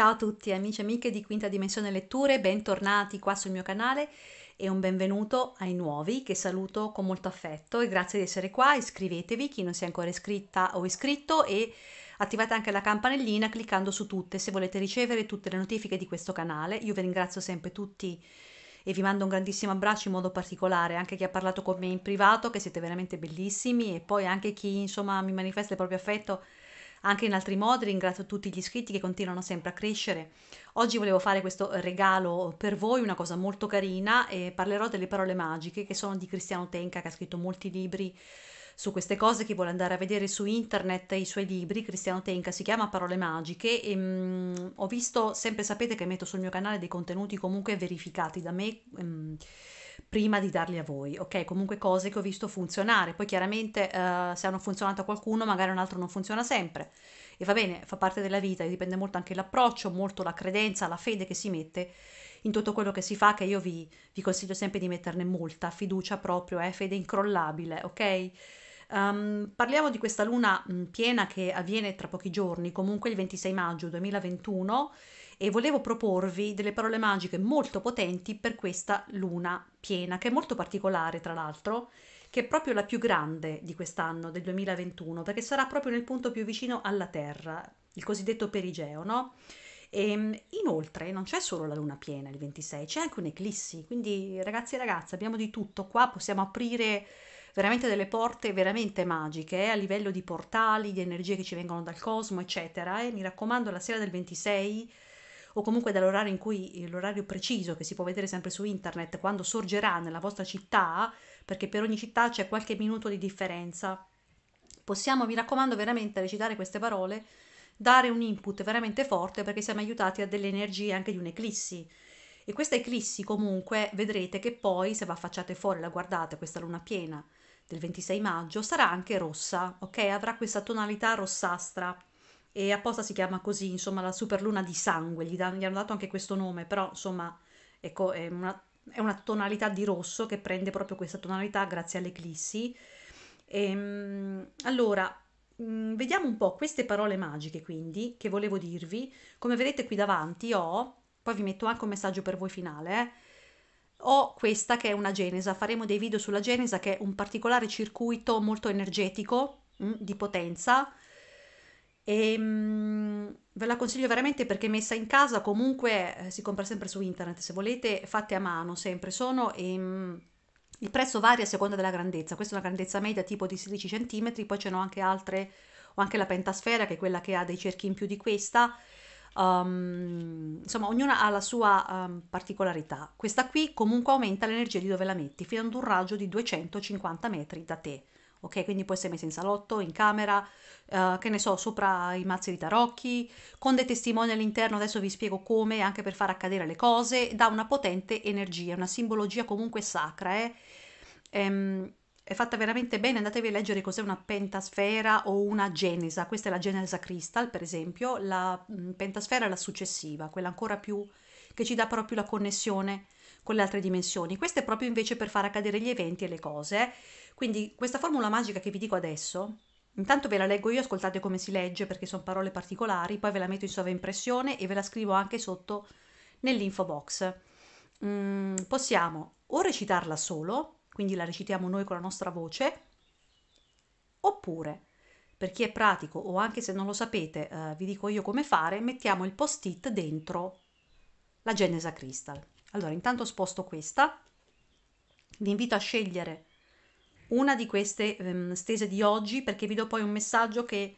Ciao a tutti amici e amiche di Quinta Dimensione Letture, bentornati qua sul mio canale e un benvenuto ai nuovi che saluto con molto affetto e grazie di essere qua, iscrivetevi chi non si è ancora iscritta o iscritto e attivate anche la campanellina cliccando su tutte se volete ricevere tutte le notifiche di questo canale, io vi ringrazio sempre tutti e vi mando un grandissimo abbraccio in modo particolare anche chi ha parlato con me in privato che siete veramente bellissimi e poi anche chi insomma mi manifesta il proprio affetto anche in altri modi ringrazio tutti gli iscritti che continuano sempre a crescere. Oggi volevo fare questo regalo per voi, una cosa molto carina e parlerò delle parole magiche che sono di Cristiano Tenka, che ha scritto molti libri su queste cose chi vuole andare a vedere su internet i suoi libri, Cristiano Tenka si chiama Parole Magiche e mh, mm, ho visto, sempre sapete che metto sul mio canale dei contenuti comunque verificati da me mh, mm, prima di darli a voi, ok? Comunque cose che ho visto funzionare, poi chiaramente eh, se hanno funzionato a qualcuno magari un altro non funziona sempre e va bene, fa parte della vita, dipende molto anche l'approccio, molto la credenza, la fede che si mette in tutto quello che si fa, che io vi, vi consiglio sempre di metterne molta, fiducia proprio, eh, fede incrollabile, ok? Um, parliamo di questa luna mm, piena che avviene tra pochi giorni, comunque il 26 maggio 2021 e volevo proporvi delle parole magiche molto potenti per questa luna piena, che è molto particolare tra l'altro, che è proprio la più grande di quest'anno, del 2021, perché sarà proprio nel punto più vicino alla Terra, il cosiddetto perigeo, no? E, mm, inoltre non c'è solo la luna piena il 26, c'è anche un'eclissi, quindi ragazzi e ragazze abbiamo di tutto qua, possiamo aprire veramente delle porte veramente magiche eh, a livello di portali, di energie che ci vengono dal cosmo, eccetera. E mi raccomando, la sera del 26 o comunque dall'orario in cui eh, l'orario preciso che si può vedere sempre su internet quando sorgerà nella vostra città, perché per ogni città c'è qualche minuto di differenza. Possiamo, mi raccomando, veramente recitare queste parole, dare un input veramente forte perché siamo aiutati a delle energie anche di un'eclissi. E questa eclissi comunque vedrete che poi se la facciate fuori, la guardate, questa luna piena del 26 maggio, sarà anche rossa, ok? Avrà questa tonalità rossastra e apposta si chiama così, insomma, la superluna di sangue, gli, dan- gli hanno dato anche questo nome, però insomma, ecco, è una, è una tonalità di rosso che prende proprio questa tonalità grazie all'eclissi. E, ehm, allora, mm, vediamo un po' queste parole magiche quindi che volevo dirvi. Come vedete qui davanti ho, poi vi metto anche un messaggio per voi finale, eh, ho questa che è una genesa, faremo dei video sulla genesa che è un particolare circuito molto energetico mh, mm, di potenza e, ehm, mh, ve la consiglio veramente perché messa in casa comunque eh, si compra sempre su internet, se volete fatte a mano sempre, sono... E, ehm, mh, il prezzo varia a seconda della grandezza, questa è una grandezza media tipo di 16 cm, poi ce n'ho anche altre, ho anche la pentasfera che è quella che ha dei cerchi in più di questa, um, insomma ognuna ha la sua um, particolarità. Questa qui comunque aumenta l'energia di dove la metti, fino ad un raggio di 250 metri da te ok? Quindi può essere messa in salotto, in camera, uh, che ne so, sopra i mazzi di tarocchi, con dei testimoni all'interno, adesso vi spiego come, anche per far accadere le cose, dà una potente energia, una simbologia comunque sacra, eh? Ehm, è fatta veramente bene, andatevi a leggere cos'è una pentasfera o una genesa, questa è la genesa crystal per esempio, la mm, pentasfera è la successiva, quella ancora più, che ci dà proprio la connessione con le altre dimensioni. Questo è proprio invece per far accadere gli eventi e le cose. Quindi questa formula magica che vi dico adesso, intanto ve la leggo io, ascoltate come si legge perché sono parole particolari, poi ve la metto in sovraimpressione e ve la scrivo anche sotto nell'info box. Mm, possiamo o recitarla solo, quindi la recitiamo noi con la nostra voce, oppure per chi è pratico o anche se non lo sapete, eh, vi dico io come fare, mettiamo il post-it dentro la Genesa Crystal. Allora, intanto sposto questa. Vi invito a scegliere una di queste ehm, stese di oggi perché vi do poi un messaggio che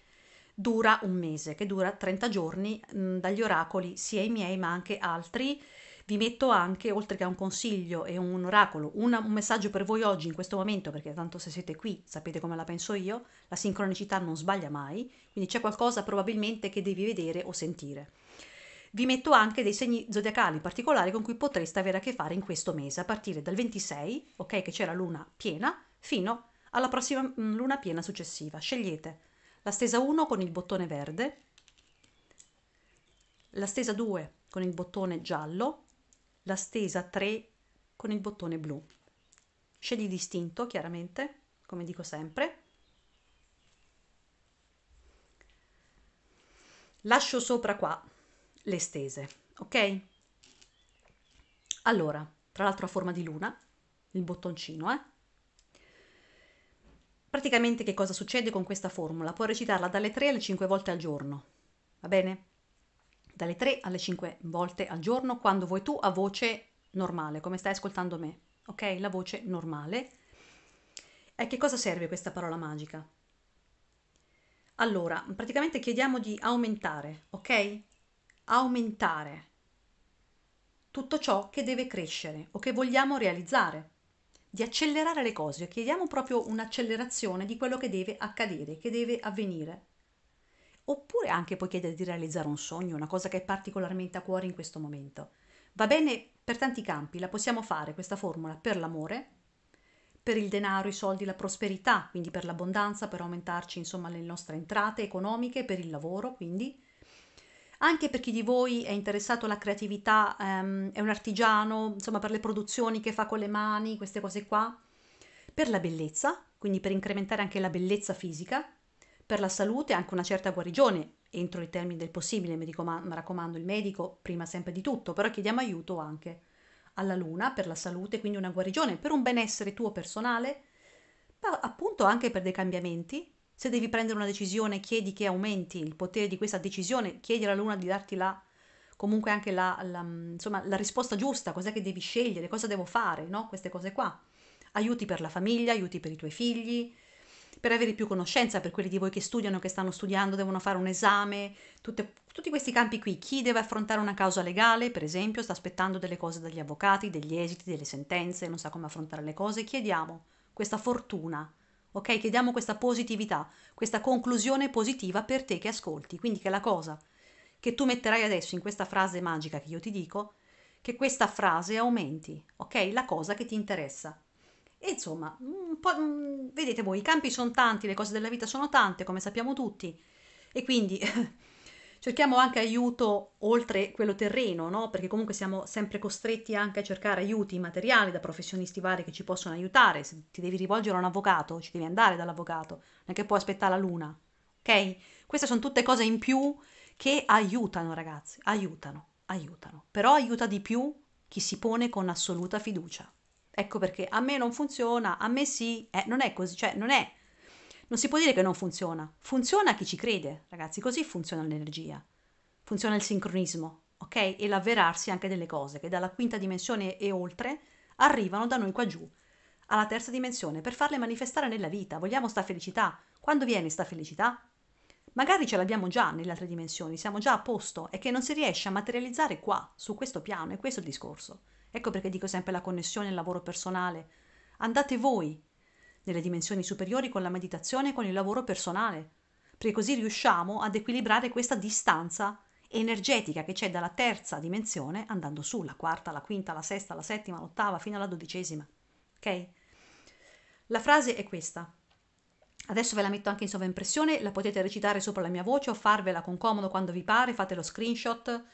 dura un mese, che dura 30 giorni mh, mm, dagli oracoli, sia i miei ma anche altri. Vi metto anche, oltre che a un consiglio e un oracolo, una, un messaggio per voi oggi in questo momento, perché tanto se siete qui sapete come la penso io, la sincronicità non sbaglia mai, quindi c'è qualcosa probabilmente che devi vedere o sentire. Vi metto anche dei segni zodiacali particolari con cui potreste avere a che fare in questo mese, a partire dal 26, ok, che c'è la luna piena, fino alla prossima mm, luna piena successiva. Scegliete la stesa 1 con il bottone verde, la stesa 2 con il bottone giallo, la stesa 3 con il bottone blu. Scegli distinto, chiaramente, come dico sempre. Lascio sopra qua le stese, ok? Allora, tra l'altro a forma di luna, il bottoncino, eh? Praticamente che cosa succede con questa formula? Puoi recitarla dalle 3 alle 5 volte al giorno, va bene? Dalle 3 alle 5 volte al giorno quando vuoi tu a voce normale, come stai ascoltando me, ok? La voce normale. E che cosa serve questa parola magica? Allora, praticamente chiediamo di aumentare, ok? aumentare tutto ciò che deve crescere o che vogliamo realizzare, di accelerare le cose, chiediamo proprio un'accelerazione di quello che deve accadere, che deve avvenire. Oppure anche puoi chiedere di realizzare un sogno, una cosa che è particolarmente a cuore in questo momento. Va bene per tanti campi, la possiamo fare questa formula per l'amore, per il denaro, i soldi, la prosperità, quindi per l'abbondanza, per aumentarci insomma le nostre entrate economiche, per il lavoro, quindi anche per chi di voi è interessato alla creatività, ehm, è un artigiano, insomma per le produzioni che fa con le mani, queste cose qua, per la bellezza, quindi per incrementare anche la bellezza fisica, per la salute anche una certa guarigione, entro i termini del possibile, mi, raccomando, mi raccomando il medico prima sempre di tutto, però chiediamo aiuto anche alla luna per la salute, quindi una guarigione, per un benessere tuo personale, appunto anche per dei cambiamenti se devi prendere una decisione, chiedi che aumenti il potere di questa decisione, chiedi alla luna di darti la, comunque anche la, la, mm, insomma, la risposta giusta, cos'è che devi scegliere, cosa devo fare, no? queste cose qua. Aiuti per la famiglia, aiuti per i tuoi figli, per avere più conoscenza per quelli di voi che studiano, che stanno studiando, devono fare un esame, tutte, tutti questi campi qui. Chi deve affrontare una causa legale, per esempio, sta aspettando delle cose dagli avvocati, degli esiti, delle sentenze, non sa come affrontare le cose, chiediamo questa fortuna ok? Chiediamo questa positività, questa conclusione positiva per te che ascolti, quindi che la cosa che tu metterai adesso in questa frase magica che io ti dico, che questa frase aumenti, ok? La cosa che ti interessa. E insomma, mm, vedete voi, i campi sono tanti, le cose della vita sono tante, come sappiamo tutti, e quindi cerchiamo anche aiuto oltre quello terreno, no? perché comunque siamo sempre costretti anche a cercare aiuti materiali da professionisti vari che ci possono aiutare, se ti devi rivolgere a un avvocato ci devi andare dall'avvocato, non è che puoi aspettare la luna, ok? Queste sono tutte cose in più che aiutano ragazzi, aiutano, aiutano, però aiuta di più chi si pone con assoluta fiducia. Ecco perché a me non funziona, a me sì, eh, non è così, cioè non è non si può dire che non funziona. Funziona chi ci crede, ragazzi, così funziona l'energia. Funziona il sincronismo, ok? E l'avverarsi anche delle cose che dalla quinta dimensione e oltre arrivano da noi qua giù alla terza dimensione per farle manifestare nella vita. Vogliamo sta felicità. Quando viene sta felicità? Magari ce l'abbiamo già nelle altre dimensioni, siamo già a posto e che non si riesce a materializzare qua, su questo piano, e questo è il discorso. Ecco perché dico sempre la connessione al lavoro personale. Andate voi nelle dimensioni superiori con la meditazione e con il lavoro personale, perché così riusciamo ad equilibrare questa distanza energetica che c'è dalla terza dimensione andando su, la quarta, la quinta, la sesta, la settima, l'ottava, fino alla dodicesima. Ok? La frase è questa. Adesso ve la metto anche in sovraimpressione, la potete recitare sopra la mia voce o farvela con comodo quando vi pare, fate lo screenshot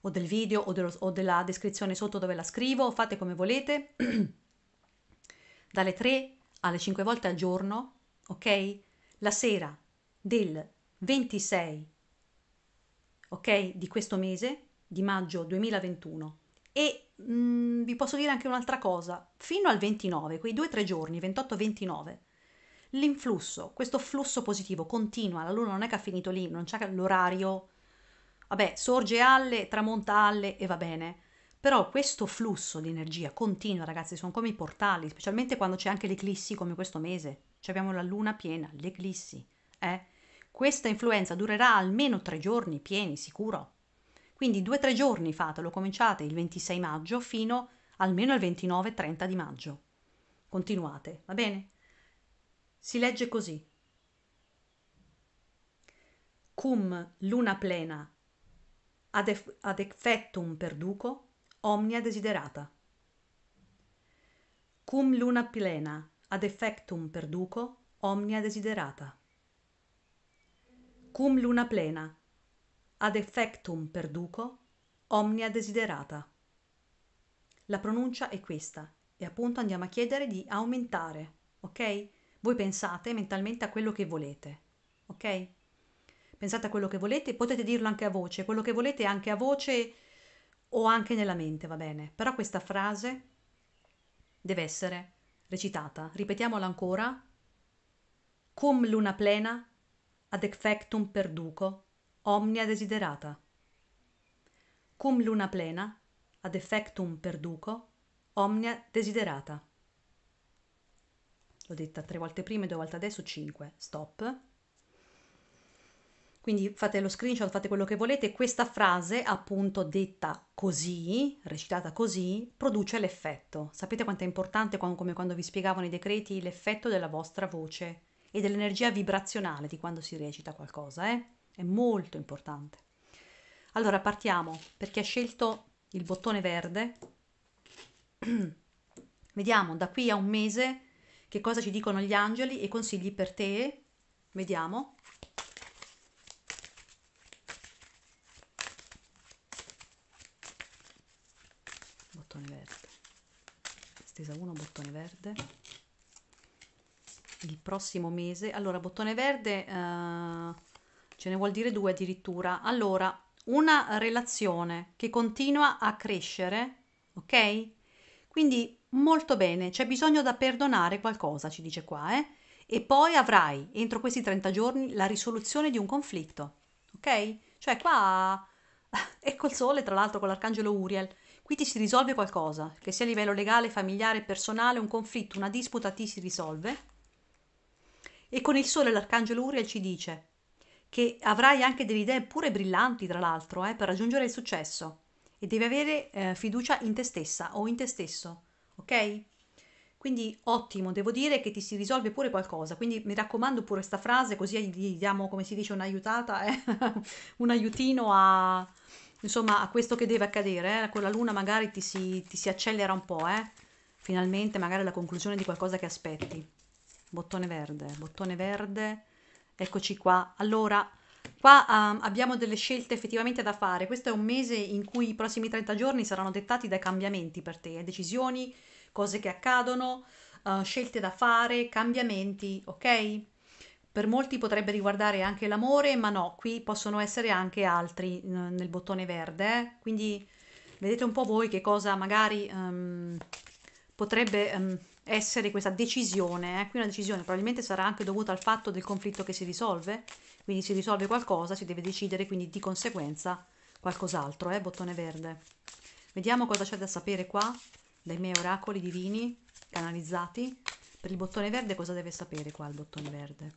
o del video o, dello, o della descrizione sotto dove la scrivo, fate come volete. Dalle 3 alle 5 volte al giorno, ok? La sera del 26, ok? Di questo mese, di maggio 2021. E mh, mm, vi posso dire anche un'altra cosa, fino al 29, quei 2-3 giorni, 28-29, l'influsso, questo flusso positivo continua, la luna non è che ha finito lì, non c'è l'orario, vabbè, sorge alle, tramonta alle e va bene però questo flusso di energia continua, ragazzi, sono come i portali, specialmente quando c'è anche l'eclissi come questo mese, cioè abbiamo la luna piena, l'eclissi, eh? Questa influenza durerà almeno tre giorni pieni, sicuro. Quindi due o tre giorni fatelo, cominciate il 26 maggio fino almeno al 29-30 di maggio. Continuate, va bene? Si legge così. Cum luna plena ad, ef- ad effettum perduco omnia desiderata. Cum luna plena, ad effectum perduco, omnia desiderata. Cum luna plena, ad effectum perduco, omnia desiderata. La pronuncia è questa e appunto andiamo a chiedere di aumentare, ok? Voi pensate mentalmente a quello che volete, ok? Pensate a quello che volete, potete dirlo anche a voce, quello che volete anche a voce o anche nella mente, va bene, però questa frase deve essere recitata. Ripetiamola ancora. Cum luna plena ad effectum perduco omnia desiderata. Cum luna plena ad effectum perduco omnia desiderata. L'ho detta tre volte prima e due volte adesso, cinque. Stop. Quindi fate lo screenshot, fate quello che volete, questa frase appunto detta così, recitata così, produce l'effetto. Sapete quanto è importante, come quando vi spiegavano i decreti, l'effetto della vostra voce e dell'energia vibrazionale di quando si recita qualcosa, eh? È molto importante. Allora partiamo, per chi ha scelto il bottone verde, vediamo da qui a un mese che cosa ci dicono gli angeli e consigli per te, vediamo. estesa 1 bottone verde il prossimo mese allora bottone verde eh, ce ne vuol dire due addirittura allora una relazione che continua a crescere ok quindi molto bene c'è bisogno da perdonare qualcosa ci dice qua eh? e poi avrai entro questi 30 giorni la risoluzione di un conflitto ok cioè qua ecco il sole tra l'altro con l'arcangelo Uriel Qui ti si risolve qualcosa, che sia a livello legale, familiare, personale, un conflitto, una disputa ti si risolve. E con il sole l'arcangelo Uriel ci dice che avrai anche delle idee pure brillanti, tra l'altro, eh, per raggiungere il successo. E devi avere eh, fiducia in te stessa o in te stesso, ok? Quindi ottimo, devo dire che ti si risolve pure qualcosa, quindi mi raccomando pure questa frase così gli diamo, come si dice, un'aiutata, eh? un aiutino a, insomma a questo che deve accadere, eh? con la luna magari ti si, ti si accelera un po', eh? finalmente magari la conclusione di qualcosa che aspetti. Bottone verde, bottone verde, eccoci qua. Allora, qua um, abbiamo delle scelte effettivamente da fare, questo è un mese in cui i prossimi 30 giorni saranno dettati dai cambiamenti per te, eh? decisioni, cose che accadono, uh, scelte da fare, cambiamenti, ok? Per molti potrebbe riguardare anche l'amore, ma no, qui possono essere anche altri nel bottone verde. Eh. Quindi vedete un po' voi che cosa magari um, potrebbe um, essere questa decisione. Eh? Qui una decisione probabilmente sarà anche dovuta al fatto del conflitto che si risolve. Quindi si risolve qualcosa, si deve decidere quindi di conseguenza qualcos'altro, eh? bottone verde. Vediamo cosa c'è da sapere qua dai miei oracoli divini canalizzati. Per il bottone verde cosa deve sapere qua il bottone verde?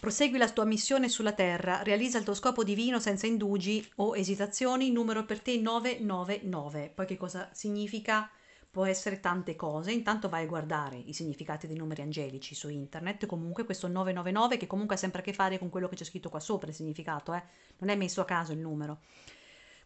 Prosegui la tua missione sulla terra, realizza il tuo scopo divino senza indugi o esitazioni, numero per te 999. Poi che cosa significa? Può essere tante cose, intanto vai a guardare i significati dei numeri angelici su internet, comunque questo 999 che comunque ha sempre a che fare con quello che c'è scritto qua sopra il significato, eh? non è messo a caso il numero.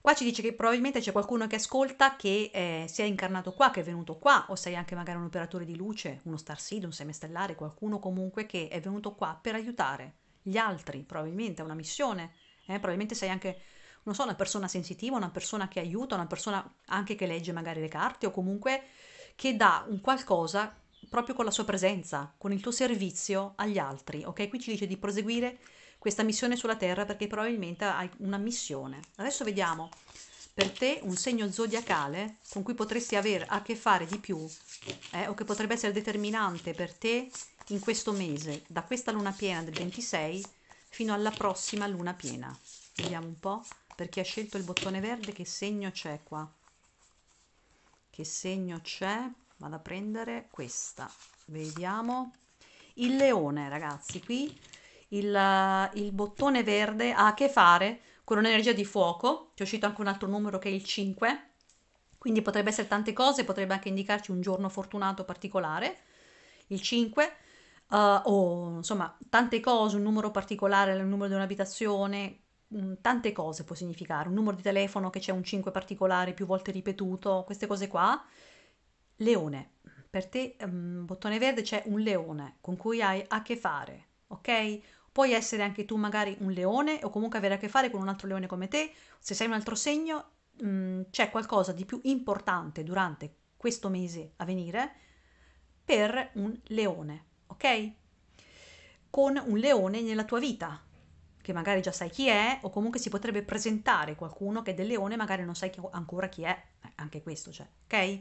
Qua ci dice che probabilmente c'è qualcuno che ascolta che eh, si è incarnato qua, che è venuto qua, o sei anche magari un operatore di luce, uno star seed, un semestellare, qualcuno comunque che è venuto qua per aiutare gli altri, probabilmente è una missione, eh? probabilmente sei anche non so, una persona sensitiva, una persona che aiuta, una persona anche che legge magari le carte o comunque che dà un qualcosa proprio con la sua presenza, con il tuo servizio agli altri, ok? Qui ci dice di proseguire questa missione sulla Terra perché probabilmente hai una missione. Adesso vediamo per te un segno zodiacale con cui potresti avere a che fare di più eh, o che potrebbe essere determinante per te in questo mese, da questa luna piena del 26 fino alla prossima luna piena. Vediamo un po' per chi ha scelto il bottone verde che segno c'è qua. Che segno c'è? Vado a prendere questa. Vediamo. Il leone, ragazzi, qui il, eh, il bottone verde ha a che fare con un'energia di fuoco, è uscito anche un altro numero che è il 5, quindi potrebbe essere tante cose, potrebbe anche indicarci un giorno fortunato particolare, il 5, uh, eh, o insomma tante cose, un numero particolare, il numero di un'abitazione, mm, tante cose può significare, un numero di telefono che c'è un 5 particolare più volte ripetuto, queste cose qua. Leone, per te, um, bottone verde, c'è un leone con cui hai a che fare, ok? puoi essere anche tu magari un leone o comunque avere a che fare con un altro leone come te, se sei un altro segno mh, mm, c'è qualcosa di più importante durante questo mese a venire per un leone, ok? Con un leone nella tua vita, che magari già sai chi è o comunque si potrebbe presentare qualcuno che è del leone magari non sai chi, ancora chi è, eh, anche questo c'è, ok?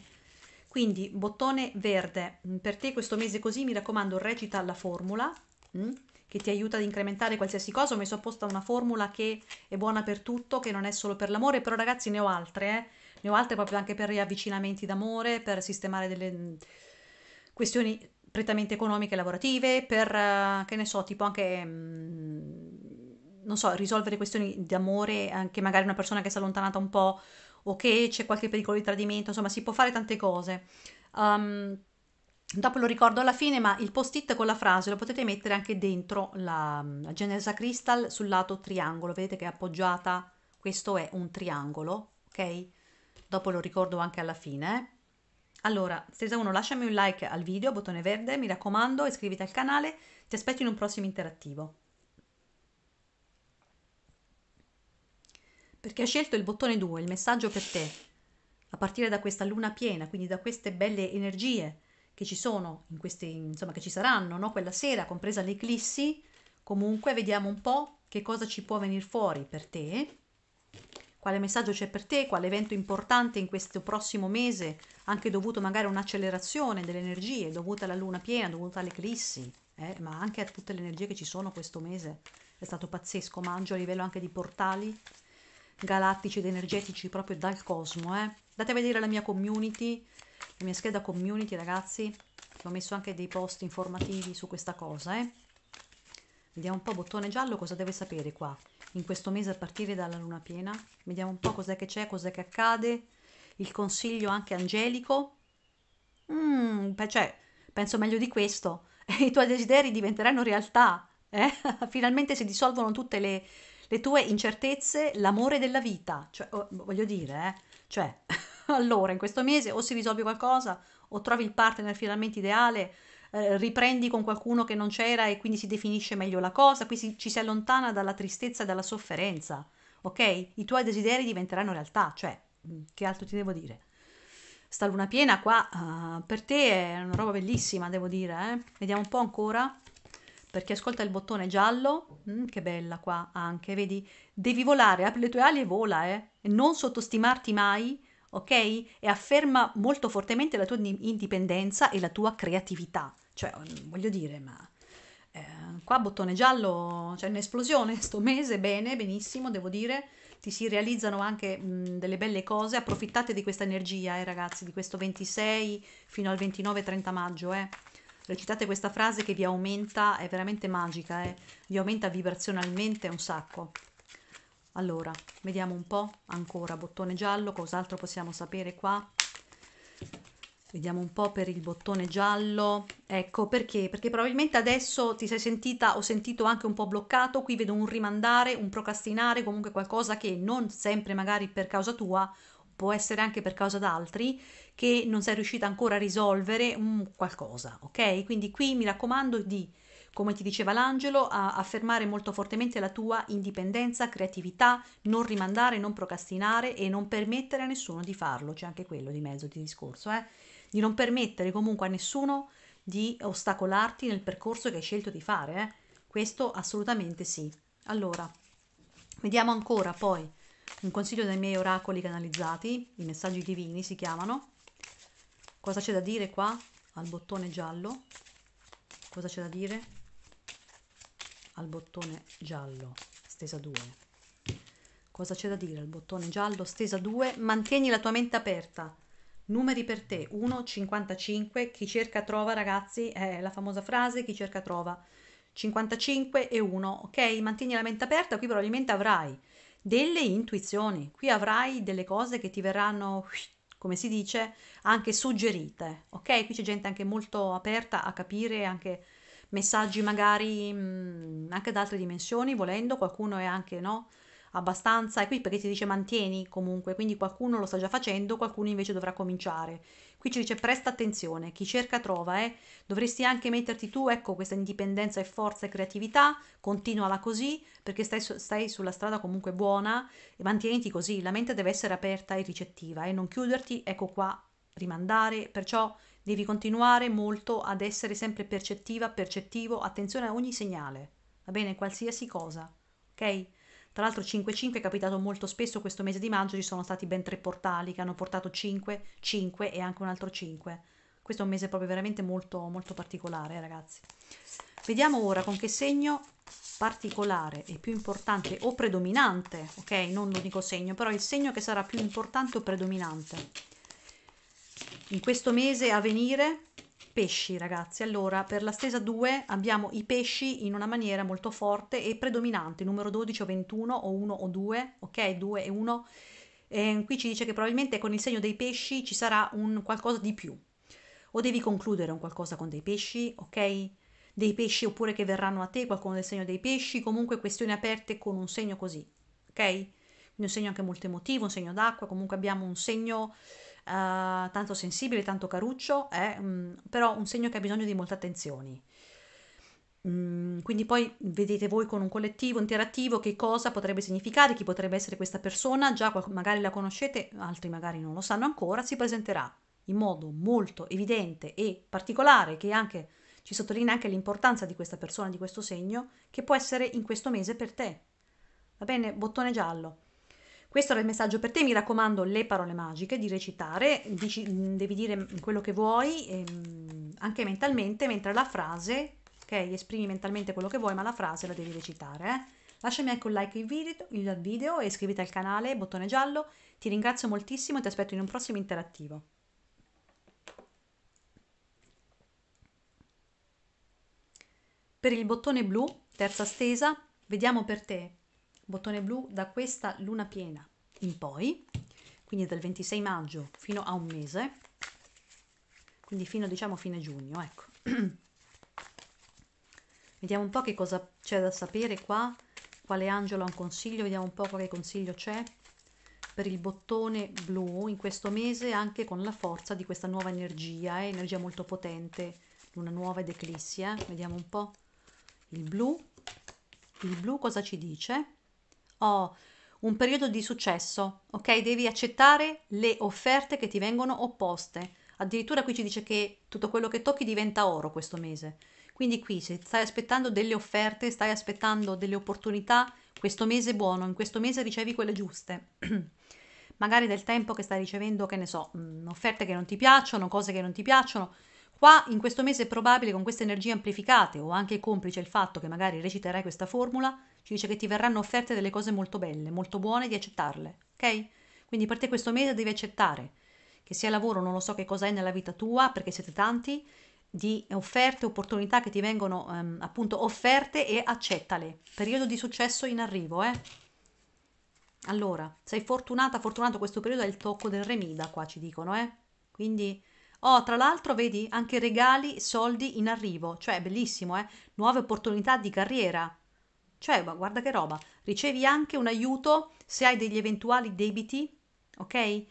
Quindi bottone verde, mm, per te questo mese così mi raccomando recita la formula, mh? Mm? che ti aiuta ad incrementare qualsiasi cosa. Ho messo apposta una formula che è buona per tutto, che non è solo per l'amore, però ragazzi ne ho altre, eh? ne ho altre proprio anche per riavvicinamenti d'amore, per sistemare delle mm, questioni prettamente economiche e lavorative, per, eh, che ne so, tipo anche... Mm, non so, risolvere questioni d'amore anche magari una persona che si è allontanata un po' o che c'è qualche pericolo di tradimento, insomma si può fare tante cose. Um, Dopo lo ricordo alla fine, ma il post-it con la frase lo potete mettere anche dentro la, la Genersa Crystal sul lato triangolo. Vedete che è appoggiata, questo è un triangolo, ok? Dopo lo ricordo anche alla fine. Allora, Stesa 1, lasciami un like al video, bottone verde, mi raccomando, iscriviti al canale, ti aspetto in un prossimo interattivo. Perché hai scelto il bottone 2, il messaggio per te, a partire da questa luna piena, quindi da queste belle energie, che ci sono, in queste, insomma, che ci saranno no? quella sera, compresa l'eclissi, comunque vediamo un po' che cosa ci può venire fuori per te, quale messaggio c'è per te, quale evento importante in questo prossimo mese, anche dovuto magari a un'accelerazione delle energie, dovuta alla luna piena, dovuta all'eclissi, eh? ma anche a tutte le energie che ci sono questo mese. È stato pazzesco, mangio a livello anche di portali galattici ed energetici proprio dal cosmo. Eh? Andate a vedere la mia community, la mia scheda community ragazzi ho messo anche dei post informativi su questa cosa eh. vediamo un po' bottone giallo cosa deve sapere qua in questo mese a partire dalla luna piena vediamo un po' cos'è che c'è cos'è che accade il consiglio anche angelico mm, cioè penso meglio di questo i tuoi desideri diventeranno realtà eh? finalmente si dissolvono tutte le, le tue incertezze l'amore della vita cioè, oh, voglio dire eh? cioè Allora, in questo mese o si risolve qualcosa, o trovi il partner finalmente ideale, eh, riprendi con qualcuno che non c'era e quindi si definisce meglio la cosa, qui si, ci si allontana dalla tristezza e dalla sofferenza, ok? I tuoi desideri diventeranno realtà, cioè, mm, che altro ti devo dire? Sta luna piena qua, uh, per te è una roba bellissima, devo dire, eh? Vediamo un po' ancora per chi ascolta il bottone giallo, mm, che bella qua anche, vedi, devi volare, apri le tue ali e vola, eh? e non sottostimarti mai ok? E afferma molto fortemente la tua indipendenza e la tua creatività. Cioè, mm, voglio dire, ma eh, qua bottone giallo c'è un'esplosione sto mese, bene, benissimo, devo dire. Ti si realizzano anche mh, mm, delle belle cose. Approfittate di questa energia, eh, ragazzi, di questo 26 fino al 29-30 maggio, eh. Recitate questa frase che vi aumenta, è veramente magica, eh. vi aumenta vibrazionalmente un sacco. Allora, vediamo un po', ancora bottone giallo, cos'altro possiamo sapere qua? Vediamo un po' per il bottone giallo. Ecco, perché? Perché probabilmente adesso ti sei sentita o sentito anche un po' bloccato. Qui vedo un rimandare, un procrastinare, comunque qualcosa che non sempre magari per causa tua, può essere anche per causa d'altri, che non sei riuscita ancora a risolvere un mm, qualcosa, ok? Quindi qui mi raccomando di come ti diceva l'angelo, a affermare molto fortemente la tua indipendenza, creatività, non rimandare, non procrastinare e non permettere a nessuno di farlo, c'è anche quello di mezzo di discorso, eh? di non permettere comunque a nessuno di ostacolarti nel percorso che hai scelto di fare, eh? questo assolutamente sì. Allora, vediamo ancora poi un consiglio dei miei oracoli canalizzati, i messaggi divini si chiamano. Cosa c'è da dire qua al bottone giallo? Cosa c'è da dire? al bottone giallo, stesa 2. Cosa c'è da dire al bottone giallo, stesa 2? Mantieni la tua mente aperta. Numeri per te, 1, 55, chi cerca trova ragazzi, è la famosa frase, chi cerca trova. 55 e 1, ok? Mantieni la mente aperta, qui probabilmente avrai delle intuizioni, qui avrai delle cose che ti verranno, come si dice, anche suggerite, ok? Qui c'è gente anche molto aperta a capire anche messaggi magari mh, mm, anche da altre dimensioni, volendo, qualcuno è anche no, abbastanza, e qui perché ti dice mantieni comunque, quindi qualcuno lo sta già facendo, qualcuno invece dovrà cominciare. Qui ci dice presta attenzione, chi cerca trova, eh. dovresti anche metterti tu, ecco questa indipendenza e forza e creatività, continuala così perché stai, stai sulla strada comunque buona e mantieniti così, la mente deve essere aperta e ricettiva e eh. non chiuderti, ecco qua rimandare, perciò devi continuare molto ad essere sempre percettiva, percettivo, attenzione a ogni segnale, va bene? Qualsiasi cosa, ok? Tra l'altro 5-5 è capitato molto spesso questo mese di maggio, ci sono stati ben tre portali che hanno portato 5, 5 e anche un altro 5. Questo è un mese proprio veramente molto, molto particolare, eh, ragazzi. Vediamo ora con che segno particolare e più importante o predominante, ok? Non l'unico segno, però il segno che sarà più importante o predominante in questo mese a venire pesci ragazzi allora per la stesa 2 abbiamo i pesci in una maniera molto forte e predominante numero 12 o 21 o 1 o 2 ok 2 e 1 e ehm, qui ci dice che probabilmente con il segno dei pesci ci sarà un qualcosa di più o devi concludere un qualcosa con dei pesci ok dei pesci oppure che verranno a te qualcuno del segno dei pesci comunque questioni aperte con un segno così ok un segno anche molto emotivo un segno d'acqua comunque abbiamo un segno uh, tanto sensibile, tanto caruccio, è um, però un segno che ha bisogno di molte attenzioni. Mm, quindi poi vedete voi con un collettivo interattivo che cosa potrebbe significare, chi potrebbe essere questa persona, già qual- magari la conoscete, altri magari non lo sanno ancora, si presenterà in modo molto evidente e particolare che anche ci sottolinea anche l'importanza di questa persona, di questo segno, che può essere in questo mese per te. Va bene, bottone giallo. Questo era il messaggio per te, mi raccomando le parole magiche, di recitare, dici, mm, devi dire mm, quello che vuoi, ehm, anche mentalmente, mentre la frase, ok, esprimi mentalmente quello che vuoi, ma la frase la devi recitare. Eh? Lasciami anche un like al video e iscriviti al canale, bottone giallo, ti ringrazio moltissimo e ti aspetto in un prossimo interattivo. Per il bottone blu, terza stesa, vediamo per te bottone blu da questa luna piena in poi, quindi dal 26 maggio fino a un mese, quindi fino diciamo fine giugno, ecco. vediamo un po' che cosa c'è da sapere qua, quale angelo ha un consiglio, vediamo un po' quale consiglio c'è per il bottone blu in questo mese anche con la forza di questa nuova energia, eh, energia molto potente, una nuova ed eclissia, eh. vediamo un po' il blu, il blu cosa ci dice? ho un periodo di successo, ok? Devi accettare le offerte che ti vengono opposte. Addirittura qui ci dice che tutto quello che tocchi diventa oro questo mese. Quindi qui se stai aspettando delle offerte, stai aspettando delle opportunità, questo mese è buono, in questo mese ricevi quelle giuste. Magari del tempo che stai ricevendo, che ne so, mm, offerte che non ti piacciono, cose che non ti piacciono. Qua in questo mese è probabile con queste energie amplificate o anche complice il fatto che magari reciterai questa formula, ci dice che ti verranno offerte delle cose molto belle, molto buone, di accettarle, ok? Quindi per te questo mese devi accettare, che sia lavoro, non lo so che cosa è nella vita tua, perché siete tanti, di offerte, opportunità che ti vengono ehm, appunto offerte e accettale. Periodo di successo in arrivo, eh? Allora, sei fortunata, fortunato questo periodo è il tocco del remida qua ci dicono, eh? Quindi Oh, tra l'altro, vedi anche regali, soldi in arrivo, cioè bellissimo, eh? Nuove opportunità di carriera, cioè, ma guarda che roba, ricevi anche un aiuto se hai degli eventuali debiti, ok?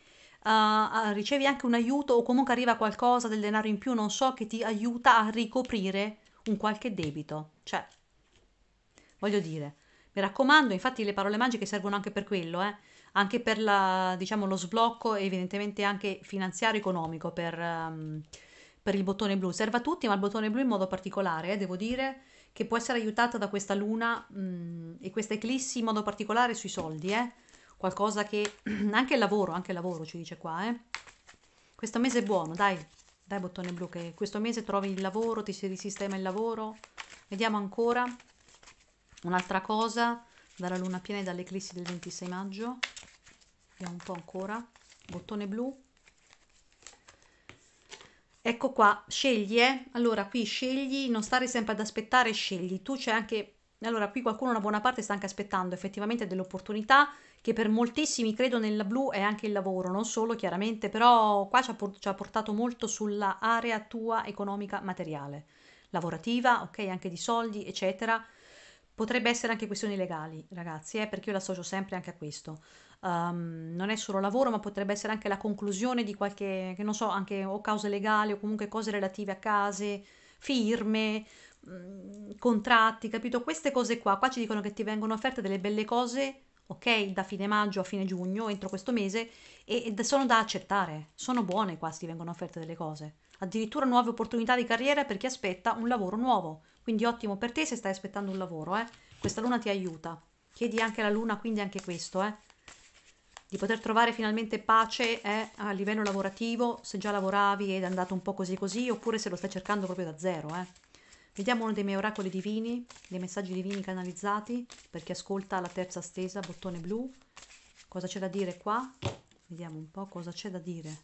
Uh, ricevi anche un aiuto o comunque arriva qualcosa del denaro in più, non so, che ti aiuta a ricoprire un qualche debito. Cioè, voglio dire, mi raccomando, infatti le parole magiche servono anche per quello, eh? anche per la, diciamo, lo sblocco evidentemente anche finanziario economico per, um, per, il bottone blu. Serve a tutti, ma il bottone blu in modo particolare, eh, devo dire, che può essere aiutata da questa luna mh, mm, e questa eclissi in modo particolare sui soldi, eh? qualcosa che anche il lavoro, anche il lavoro ci dice qua, eh? questo mese è buono, dai, dai bottone blu che questo mese trovi il lavoro, ti si risistema il lavoro, vediamo ancora un'altra cosa dalla luna piena e dall'eclissi del 26 maggio, vediamo un po' ancora, bottone blu, Ecco qua, scegli, eh? Allora, qui scegli, non stare sempre ad aspettare, scegli. Tu c'è anche... Allora, qui qualcuno, una buona parte, sta anche aspettando effettivamente delle opportunità che per moltissimi, credo, nella blu è anche il lavoro, non solo chiaramente, però qua ci ha, por- ci ha portato molto sulla area tua economica materiale, lavorativa, ok, anche di soldi, eccetera. Potrebbe essere anche questioni legali, ragazzi, eh, perché io l'associo sempre anche a questo um, non è solo lavoro, ma potrebbe essere anche la conclusione di qualche, che non so, anche o cause legali o comunque cose relative a case, firme, mh, mm, contratti, capito? Queste cose qua, qua ci dicono che ti vengono offerte delle belle cose, ok, da fine maggio a fine giugno, entro questo mese, e, e sono da accettare, sono buone qua, ti vengono offerte delle cose addirittura nuove opportunità di carriera per chi aspetta un lavoro nuovo. Quindi ottimo per te se stai aspettando un lavoro, eh? Questa luna ti aiuta. Chiedi anche alla luna, quindi anche questo, eh? di poter trovare finalmente pace eh, a livello lavorativo, se già lavoravi ed è andato un po' così così, oppure se lo stai cercando proprio da zero. Eh. Vediamo uno dei miei oracoli divini, dei messaggi divini canalizzati, per chi ascolta la terza stesa, bottone blu. Cosa c'è da dire qua? Vediamo un po' cosa c'è da dire.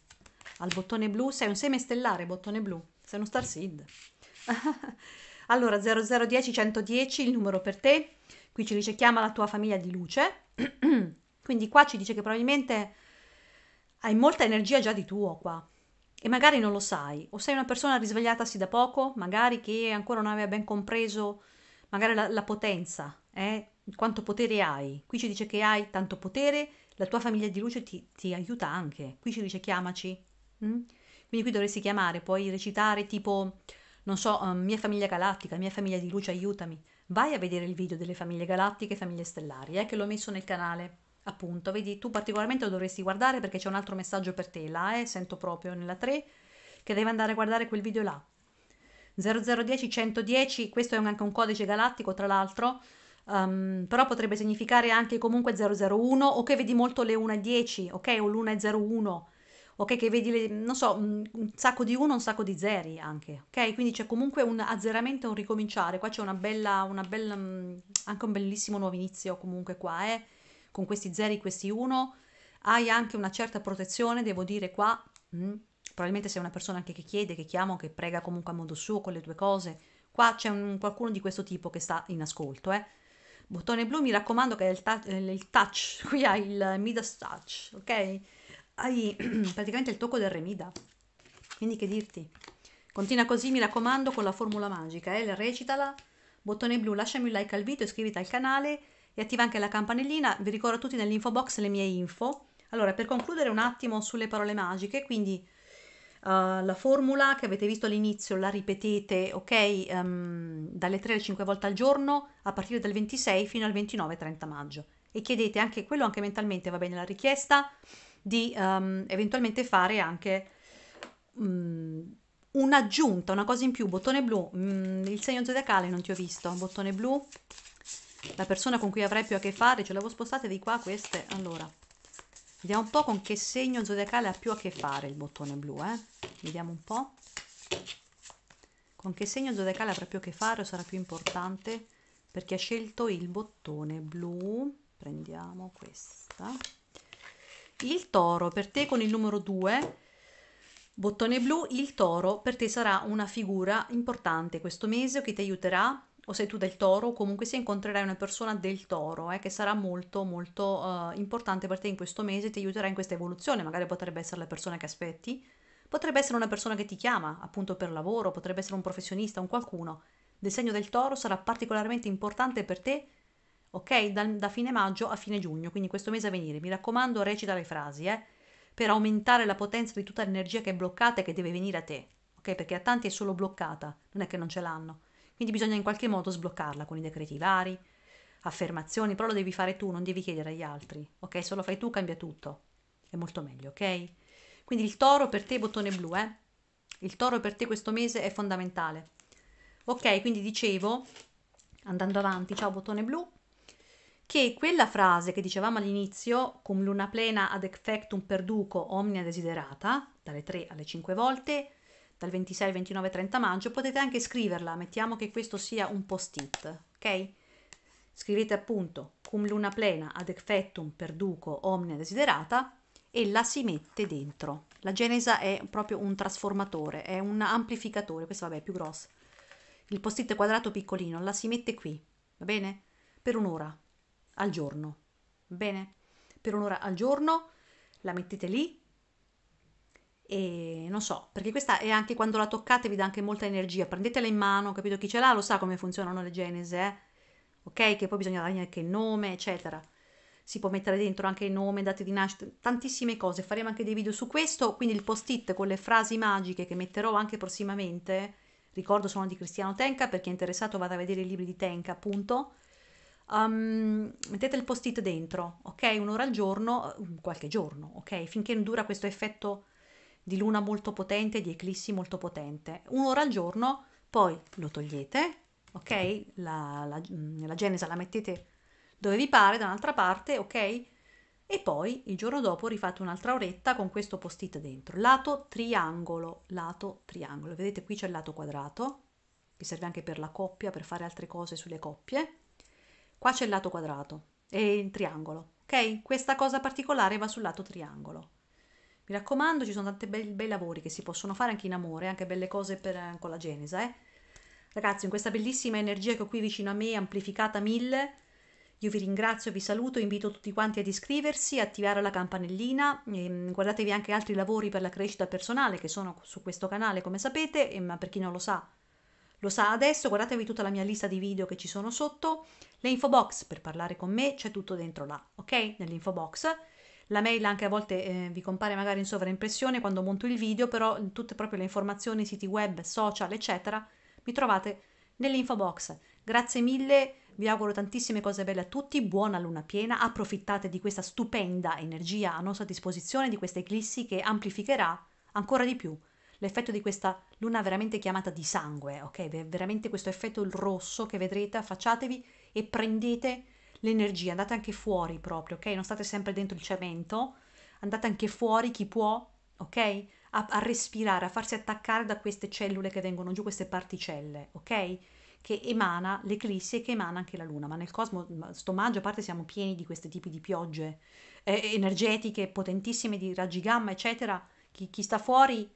Al bottone blu, sei un seme stellare, bottone blu, sei uno star seed. allora, 0010 110, il numero per te. Qui ci dice chiama la tua famiglia di luce. Quindi qua ci dice che probabilmente hai molta energia già di tuo qua e magari non lo sai, o sei una persona risvegliatasi da poco, magari che ancora non aveva ben compreso magari la, la potenza, eh? quanto potere hai. Qui ci dice che hai tanto potere, la tua famiglia di luce ti, ti aiuta anche. Qui ci dice chiamaci. Mm? Quindi qui dovresti chiamare, puoi recitare tipo, non so, um, mia famiglia galattica, mia famiglia di luce aiutami. Vai a vedere il video delle famiglie galattiche e famiglie stellari, eh, che l'ho messo nel canale appunto, vedi, tu particolarmente lo dovresti guardare perché c'è un altro messaggio per te là, eh, sento proprio nella 3, che deve andare a guardare quel video là. 0010 110, questo è un, anche un codice galattico, tra l'altro, um, però potrebbe significare anche comunque 001 o che vedi molto le 1.10, ok? O l'1.01, ok? Che vedi, le, non so, un sacco di 1, un sacco di 0 anche, ok? Quindi c'è comunque un azzeramento, un ricominciare, qua c'è una bella, una bella, mm, anche un bellissimo nuovo inizio comunque qua, eh? con questi 0 e questi 1 hai anche una certa protezione, devo dire qua, mh, mm, probabilmente sei una persona anche che chiede, che chiama, che prega comunque a modo suo con le due cose. Qua c'è un, qualcuno di questo tipo che sta in ascolto, eh. Bottone blu, mi raccomando che è il, ta- il touch, qui hai il Midas touch, ok? Hai praticamente il tocco del Remida. Quindi che dirti? Continua così, mi raccomando, con la formula magica, eh? recitala. Bottone blu, lasciami un like al video, iscriviti al canale e attiva anche la campanellina. Vi ricordo a tutti nell'info box le mie info. Allora, per concludere un attimo sulle parole magiche, quindi uh, la formula che avete visto all'inizio la ripetete, ok, um, dalle 3 alle 5 volte al giorno, a partire dal 26 fino al 29-30 maggio. E chiedete anche quello, anche mentalmente, va bene la richiesta, di um, eventualmente fare anche um, un'aggiunta, una cosa in più, bottone blu, mm, il segno zodiacale non ti ho visto, bottone blu, la persona con cui avrei più a che fare, ce l'avevo spostate di qua queste, allora, vediamo un po' con che segno zodiacale ha più a che fare il bottone blu, eh? vediamo un po', con che segno zodiacale avrà più a che fare o sarà più importante per chi ha scelto il bottone blu, prendiamo questa, il toro, per te con il numero 2, bottone blu, il toro per te sarà una figura importante questo mese che ti aiuterà o sei tu del toro, comunque se incontrerai una persona del toro, eh, che sarà molto molto uh, importante per te in questo mese, ti aiuterà in questa evoluzione, magari potrebbe essere la persona che aspetti, potrebbe essere una persona che ti chiama appunto per lavoro, potrebbe essere un professionista, un qualcuno. Del segno del toro sarà particolarmente importante per te, ok? Da, da fine maggio a fine giugno, quindi questo mese a venire. Mi raccomando, recita le frasi, eh, per aumentare la potenza di tutta l'energia che è bloccata e che deve venire a te, ok? Perché a tanti è solo bloccata, non è che non ce l'hanno quindi bisogna in qualche modo sbloccarla con i decreti vari, affermazioni, però lo devi fare tu, non devi chiedere agli altri, ok? Se lo fai tu cambia tutto, è molto meglio, ok? Quindi il toro per te bottone blu, eh? Il toro per te questo mese è fondamentale. Ok, quindi dicevo, andando avanti, ciao bottone blu, che quella frase che dicevamo all'inizio, cum luna plena ad effectum perduco omnia desiderata, dalle 3 alle 5 volte, dal 26 al 29 30 maggio, potete anche scriverla, mettiamo che questo sia un post-it, ok? Scrivete appunto cum luna plena ad effettum perduco omnia desiderata e la si mette dentro. La Genesa è proprio un trasformatore, è un amplificatore, questo vabbè è più grosso. Il post-it quadrato piccolino la si mette qui, va bene? Per un'ora al giorno, va bene? Per un'ora al giorno la mettete lì e non so, perché questa è anche quando la toccate vi dà anche molta energia, prendetela in mano, capito chi ce l'ha lo sa come funzionano le genese, eh? ok? Che poi bisogna dare anche il nome, eccetera. Si può mettere dentro anche il nome, date di nascita, tantissime cose, faremo anche dei video su questo, quindi il post-it con le frasi magiche che metterò anche prossimamente, ricordo sono di Cristiano Tenka, per chi è interessato vada a vedere i libri di Tenka, appunto. Um, mettete il post-it dentro, ok? Un'ora al giorno, qualche giorno, ok? Finché dura questo effetto di luna molto potente, di eclissi molto potente. Un'ora al giorno, poi lo togliete, ok? La, la, mm, la genesa la mettete dove vi pare, da un'altra parte, ok? E poi il giorno dopo rifate un'altra oretta con questo post-it dentro. Lato triangolo, lato triangolo. Vedete qui c'è il lato quadrato, che serve anche per la coppia, per fare altre cose sulle coppie. Qua c'è il lato quadrato e il triangolo, ok? Questa cosa particolare va sul lato triangolo. Mi raccomando, ci sono tanti bei, bei lavori che si possono fare anche in amore, anche belle cose per, eh, con la Genesa, eh. Ragazzi, in questa bellissima energia che ho qui vicino a me, amplificata mille, io vi ringrazio, vi saluto, invito tutti quanti ad iscriversi, attivare la campanellina, ehm, guardatevi anche altri lavori per la crescita personale che sono su questo canale come sapete, ma per chi non lo sa, lo sa adesso, guardatevi tutta la mia lista di video che ci sono sotto, le info box per parlare con me, c'è tutto dentro là, ok? Nell'info box. La mail anche a volte eh, vi compare magari in sovraimpressione quando monto il video, però tutte proprio le informazioni, siti web, social, eccetera, mi trovate nell'info box. Grazie mille, vi auguro tantissime cose belle a tutti, buona luna piena, approfittate di questa stupenda energia a nostra disposizione, di questa eclissi che amplificherà ancora di più l'effetto di questa luna veramente chiamata di sangue, ok? Veramente questo effetto rosso che vedrete, affacciatevi e prendete l'energia, andate anche fuori proprio, ok? Non state sempre dentro il cemento, andate anche fuori chi può, ok? A, a respirare, a farsi attaccare da queste cellule che vengono giù, queste particelle, ok? Che emana l'eclisse e che emana anche la Luna, ma nel cosmo, sto maggio a parte siamo pieni di questi tipi di piogge eh, energetiche potentissime, di raggi gamma, eccetera. Chi, chi sta fuori,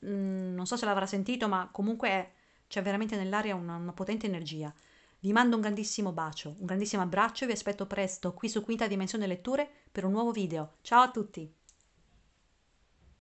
mh, mm, non so se l'avrà sentito, ma comunque c'è veramente nell'aria una, una potente energia. Vi mando un grandissimo bacio, un grandissimo abbraccio e vi aspetto presto qui su Quinta Dimensione Letture per un nuovo video. Ciao a tutti!